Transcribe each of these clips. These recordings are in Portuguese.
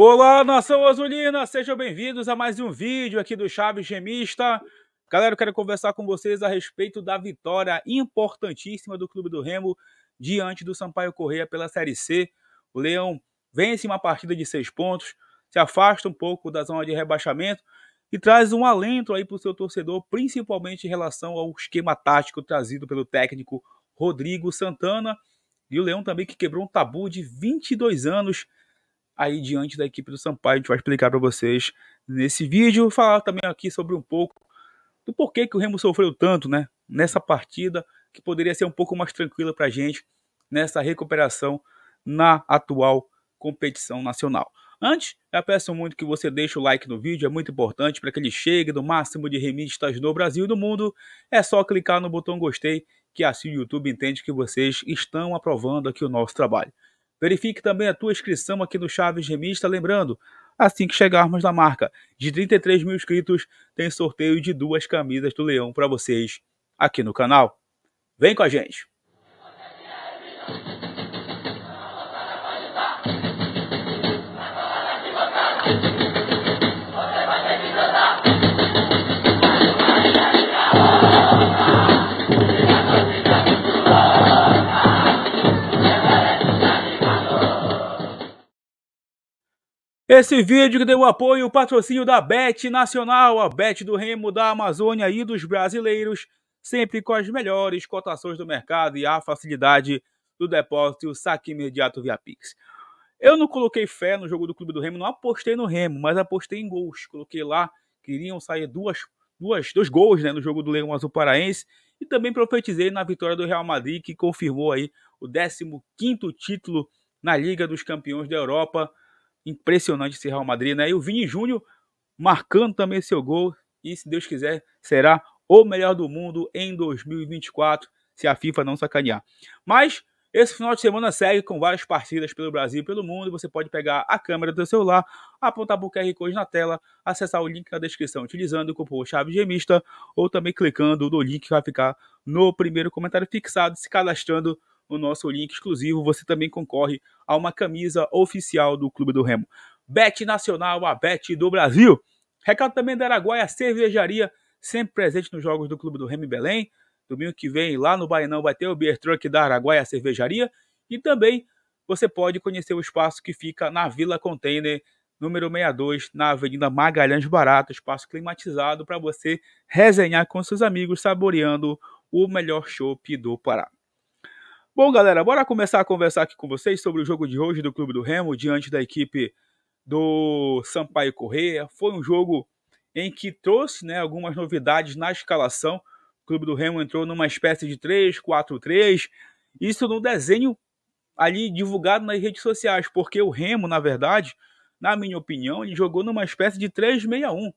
Olá, nação azulina! Sejam bem-vindos a mais um vídeo aqui do Chaves Gemista. Galera, eu quero conversar com vocês a respeito da vitória importantíssima do Clube do Remo diante do Sampaio Correia pela Série C. O Leão vence uma partida de seis pontos, se afasta um pouco da zona de rebaixamento e traz um alento aí para o seu torcedor, principalmente em relação ao esquema tático trazido pelo técnico Rodrigo Santana. E o Leão também que quebrou um tabu de 22 anos aí diante da equipe do Sampaio. A gente vai explicar para vocês nesse vídeo, falar também aqui sobre um pouco do porquê que o Remo sofreu tanto, né? Nessa partida que poderia ser um pouco mais tranquila para a gente nessa recuperação na atual competição nacional. Antes, eu peço muito que você deixe o like no vídeo, é muito importante para que ele chegue no máximo de remistas no Brasil e no mundo. É só clicar no botão gostei, que assim o YouTube entende que vocês estão aprovando aqui o nosso trabalho. Verifique também a tua inscrição aqui no Chaves Remista, lembrando, assim que chegarmos na marca de 33 mil inscritos, tem sorteio de duas camisas do Leão para vocês aqui no canal. Vem com a gente! Esse vídeo que deu apoio o patrocínio da Bet Nacional, a Bet do Remo da Amazônia e dos brasileiros, sempre com as melhores cotações do mercado e a facilidade do depósito e o saque imediato via Pix. Eu não coloquei fé no jogo do Clube do Remo, não apostei no Remo, mas apostei em gols. Coloquei lá, queriam sair duas, duas, dois gols né, no jogo do Leão Azul Paraense e também profetizei na vitória do Real Madrid, que confirmou aí o 15º título na Liga dos Campeões da Europa, Impressionante esse Real Madrid, né? E o Vini Júnior marcando também seu gol. E se Deus quiser, será o melhor do mundo em 2024, se a FIFA não sacanear. Mas esse final de semana segue com várias partidas pelo Brasil e pelo mundo. Você pode pegar a câmera do celular, apontar para o QR Code na tela, acessar o link na descrição utilizando o cupom chave gemista ou também clicando no link que vai ficar no primeiro comentário fixado, se cadastrando o nosso link exclusivo, você também concorre a uma camisa oficial do Clube do Remo. Bet Nacional, a Bet do Brasil. Recado também da Araguaia Cervejaria, sempre presente nos jogos do Clube do Remo em Belém. Domingo que vem, lá no Bainão, vai ter o Beer Truck da Araguaia Cervejaria. E também você pode conhecer o espaço que fica na Vila Container, número 62, na Avenida Magalhães Barato, espaço climatizado para você resenhar com seus amigos, saboreando o melhor chopp do Pará. Bom, galera, bora começar a conversar aqui com vocês sobre o jogo de hoje do Clube do Remo diante da equipe do Sampaio Correia. Foi um jogo em que trouxe né, algumas novidades na escalação. O Clube do Remo entrou numa espécie de 3-4-3. Isso no desenho ali divulgado nas redes sociais, porque o Remo, na verdade, na minha opinião, ele jogou numa espécie de 3-6-1.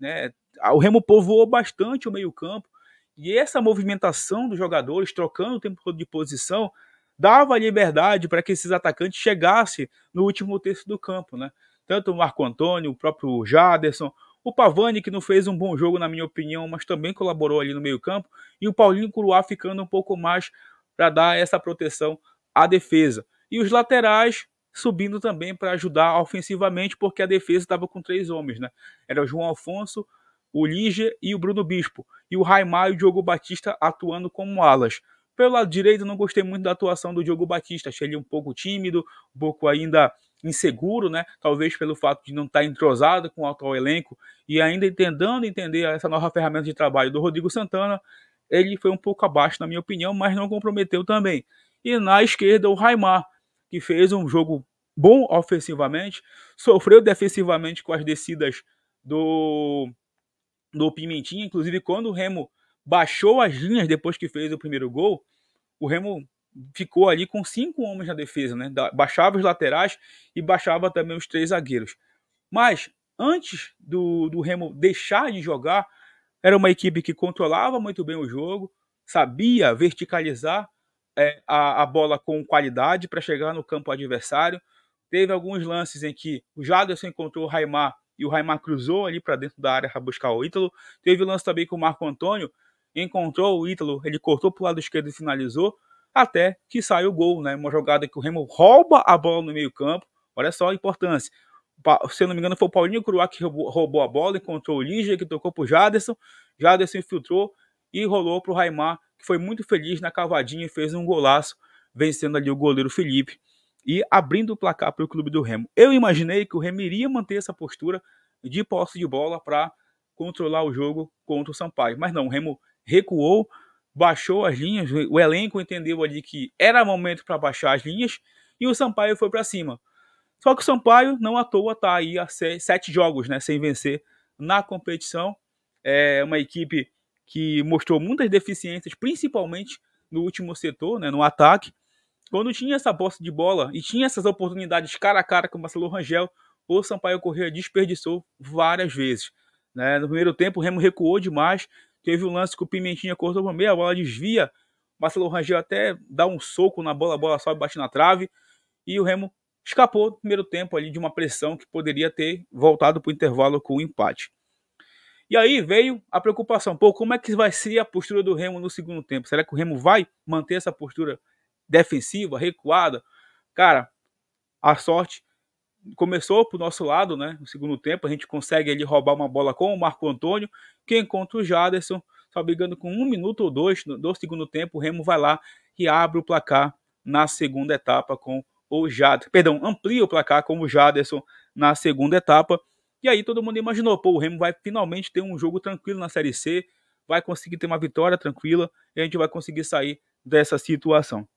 Né? O Remo povoou bastante o meio-campo, e essa movimentação dos jogadores, trocando o tempo todo de posição, dava liberdade para que esses atacantes chegassem no último terço do campo, né? Tanto o Marco Antônio, o próprio Jaderson, o Pavani, que não fez um bom jogo, na minha opinião, mas também colaborou ali no meio-campo, e o Paulinho Curuá ficando um pouco mais para dar essa proteção à defesa. E os laterais subindo também para ajudar ofensivamente, porque a defesa estava com três homens, né? Era o João Alfonso, o Lígia e o Bruno Bispo, e o Raimar e o Diogo Batista atuando como alas. Pelo lado direito, não gostei muito da atuação do Diogo Batista, achei ele um pouco tímido, um pouco ainda inseguro, né? Talvez pelo fato de não estar tá entrosado com o atual elenco e ainda tentando entender essa nova ferramenta de trabalho do Rodrigo Santana, ele foi um pouco abaixo, na minha opinião, mas não comprometeu também. E na esquerda, o Raimar, que fez um jogo bom ofensivamente, sofreu defensivamente com as descidas do do Pimentinha. Inclusive, quando o Remo baixou as linhas depois que fez o primeiro gol, o Remo ficou ali com cinco homens na defesa, né? Baixava os laterais e baixava também os três zagueiros. Mas antes do, do Remo deixar de jogar, era uma equipe que controlava muito bem o jogo, sabia verticalizar é, a, a bola com qualidade para chegar no campo adversário. Teve alguns lances em que o Jaderson encontrou o Raimar e o Raimar cruzou ali para dentro da área para buscar o Ítalo. Teve lance também com o Marco Antônio, encontrou o Ítalo, ele cortou para o lado esquerdo e finalizou, até que saiu o gol, né? Uma jogada que o Remo rouba a bola no meio-campo. Olha só a importância. Se eu não me engano, foi o Paulinho Cruá que roubou a bola, encontrou o Lígia, que tocou para o Jaderson. Jaderson infiltrou e rolou para o Raimar, que foi muito feliz na cavadinha e fez um golaço, vencendo ali o goleiro Felipe e abrindo o placar para o clube do Remo. Eu imaginei que o Remo iria manter essa postura de posse de bola para controlar o jogo contra o Sampaio, mas não, o Remo recuou, baixou as linhas, o elenco entendeu ali que era momento para baixar as linhas e o Sampaio foi para cima. Só que o Sampaio não à toa está aí a sete jogos né, sem vencer na competição. É uma equipe que mostrou muitas deficiências, principalmente no último setor, né, no ataque. Quando tinha essa posse de bola e tinha essas oportunidades cara a cara com o Marcelo Rangel, o Sampaio Correia desperdiçou várias vezes. Né? No primeiro tempo, o Remo recuou demais. Teve um lance que o Pimentinha cortou para meia, a bola desvia. O Marcelo Rangel até dá um soco na bola, a bola sobe, bate na trave. E o Remo escapou no primeiro tempo ali de uma pressão que poderia ter voltado para o intervalo com o um empate. E aí veio a preocupação, pô, como é que vai ser a postura do Remo no segundo tempo? Será que o Remo vai manter essa postura defensiva, recuada. Cara, a sorte começou pro nosso lado, né? No segundo tempo, a gente consegue ali roubar uma bola com o Marco Antônio, que encontra o Jaderson, só brigando com um minuto ou dois do segundo tempo, o Remo vai lá e abre o placar na segunda etapa com o Jaderson. Perdão, amplia o placar com o Jaderson na segunda etapa. E aí todo mundo imaginou, pô, o Remo vai finalmente ter um jogo tranquilo na Série C, vai conseguir ter uma vitória tranquila e a gente vai conseguir sair dessa situação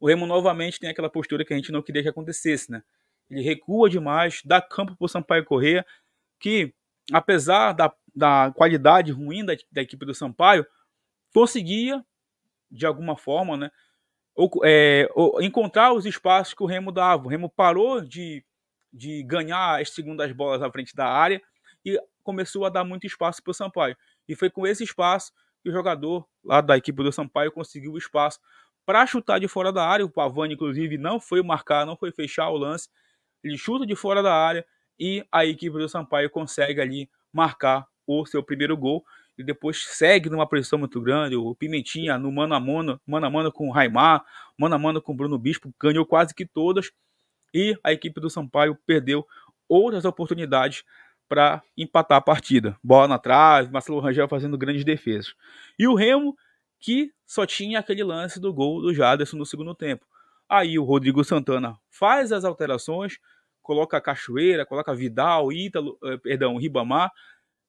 o Remo novamente tem aquela postura que a gente não queria que acontecesse, né? Ele recua demais, dá campo para o Sampaio correr, que apesar da, da qualidade ruim da, da equipe do Sampaio, conseguia, de alguma forma, né, ou, é, ou, encontrar os espaços que o Remo dava. O Remo parou de, de ganhar as segundas bolas à frente da área e começou a dar muito espaço para o Sampaio. E foi com esse espaço que o jogador lá da equipe do Sampaio conseguiu o espaço para chutar de fora da área. O Pavani, inclusive, não foi marcar, não foi fechar o lance. Ele chuta de fora da área e a equipe do Sampaio consegue ali marcar o seu primeiro gol. E depois segue numa pressão muito grande. O Pimentinha no mano a mano, mano a mano com o Raimar, mano a mano com o Bruno Bispo, ganhou quase que todas. E a equipe do Sampaio perdeu outras oportunidades para empatar a partida. Bola na trave, Marcelo Rangel fazendo grandes defesas. E o Remo que só tinha aquele lance do gol do Jaderson no segundo tempo. Aí o Rodrigo Santana faz as alterações, coloca a Cachoeira, coloca Vidal, Ítalo, eh, perdão, Ribamar,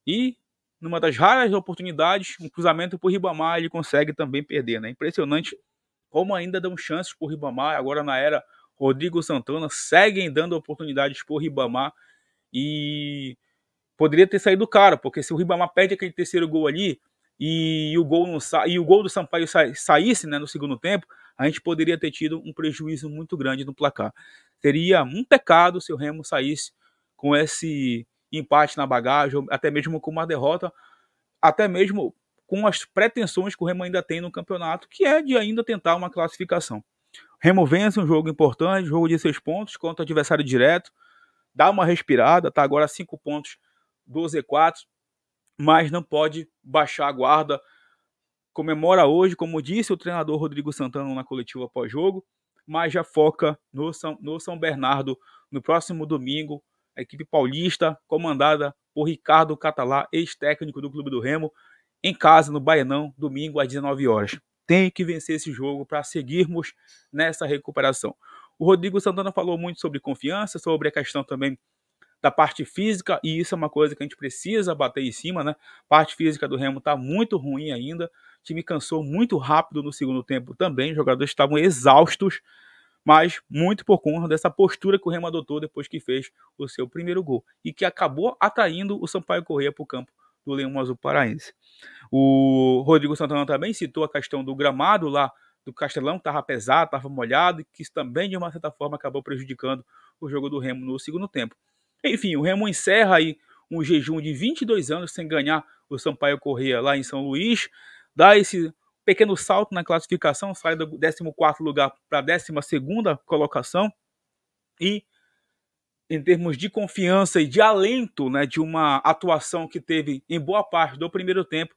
e numa das raras oportunidades, um cruzamento por Ribamar, ele consegue também perder, né? Impressionante como ainda dão chances por Ribamar, agora na era Rodrigo Santana, seguem dando oportunidades por Ribamar e poderia ter saído caro, porque se o Ribamar perde aquele terceiro gol ali, e o gol, no, e o gol do Sampaio sa, saísse né, no segundo tempo, a gente poderia ter tido um prejuízo muito grande no placar. Seria um pecado se o Remo saísse com esse empate na bagagem, até mesmo com uma derrota, até mesmo com as pretensões que o Remo ainda tem no campeonato, que é de ainda tentar uma classificação. O Remo vence um jogo importante, jogo de seis pontos contra o adversário direto, dá uma respirada, tá agora a cinco pontos do Z4, mas não pode baixar a guarda. Comemora hoje, como disse o treinador Rodrigo Santana na coletiva pós-jogo, mas já foca no São, no São Bernardo no próximo domingo. A equipe paulista, comandada por Ricardo Catalá, ex-técnico do Clube do Remo, em casa no Baianão, domingo às 19 horas. Tem que vencer esse jogo para seguirmos nessa recuperação. O Rodrigo Santana falou muito sobre confiança, sobre a questão também da parte física, e isso é uma coisa que a gente precisa bater em cima, né? Parte física do Remo está muito ruim ainda. O time cansou muito rápido no segundo tempo também, os jogadores estavam exaustos, mas muito por conta dessa postura que o Remo adotou depois que fez o seu primeiro gol e que acabou atraindo o Sampaio Correia para o campo do Leão Azul Paraense. O Rodrigo Santana também citou a questão do gramado lá do Castelão, que estava pesado, estava molhado, e que isso também, de uma certa forma, acabou prejudicando o jogo do Remo no segundo tempo. Enfim, o Remo encerra aí um jejum de 22 anos sem ganhar o Sampaio Corrêa lá em São Luís, dá esse pequeno salto na classificação, sai do 14 lugar para a 12 colocação e em termos de confiança e de alento, né, de uma atuação que teve em boa parte do primeiro tempo,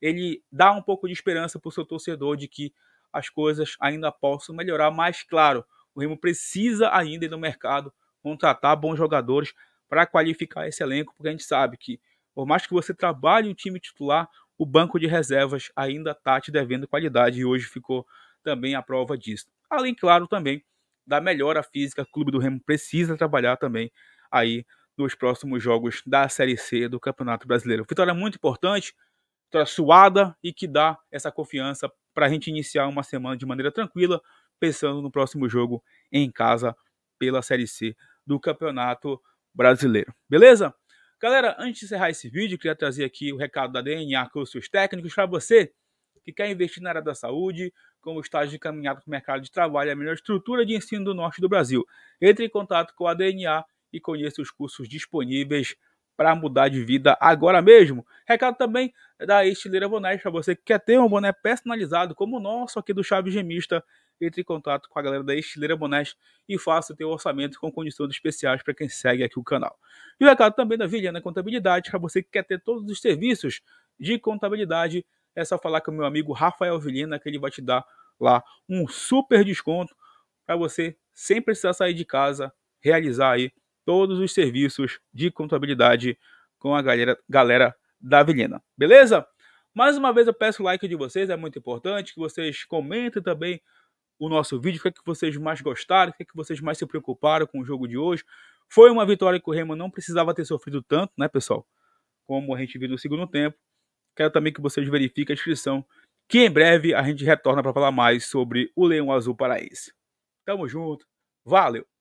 ele dá um pouco de esperança para o seu torcedor de que as coisas ainda possam melhorar, mas claro, o Remo precisa ainda ir no mercado contratar bons jogadores para qualificar esse elenco, porque a gente sabe que, por mais que você trabalhe o time titular, o banco de reservas ainda está te devendo qualidade e hoje ficou também a prova disso. Além, claro, também da melhora física, o Clube do Remo precisa trabalhar também aí nos próximos jogos da Série C do Campeonato Brasileiro. Vitória muito importante, vitória suada e que dá essa confiança para a gente iniciar uma semana de maneira tranquila, pensando no próximo jogo em casa pela Série C do Campeonato Brasileiro. Beleza? Galera, antes de encerrar esse vídeo, queria trazer aqui o recado da DNA Cursos Técnicos para você que quer investir na área da saúde, com o estágio caminhada para o mercado de trabalho, é a melhor estrutura de ensino do norte do Brasil. Entre em contato com a DNA e conheça os cursos disponíveis para mudar de vida agora mesmo. Recado também da Estileira Bonés para você que quer ter um boné personalizado como o nosso aqui do Chave Gemista entre em contato com a galera da Estileira Bonés e faça o teu orçamento com condições especiais para quem segue aqui o canal. E o recado também da Vilhena Contabilidade, para você que quer ter todos os serviços de contabilidade, é só falar com o meu amigo Rafael Vilhena, que ele vai te dar lá um super desconto para você, sem precisar sair de casa, realizar aí todos os serviços de contabilidade com a galera, galera da Vilhena. Beleza? Mais uma vez eu peço o like de vocês, é muito importante que vocês comentem também o nosso vídeo, o que, é que vocês mais gostaram, o que, é que vocês mais se preocuparam com o jogo de hoje. Foi uma vitória que o Remo não precisava ter sofrido tanto, né, pessoal? Como a gente viu no segundo tempo. Quero também que vocês verifiquem a inscrição, que em breve a gente retorna para falar mais sobre o Leão Azul Paraíso. Tamo junto, valeu!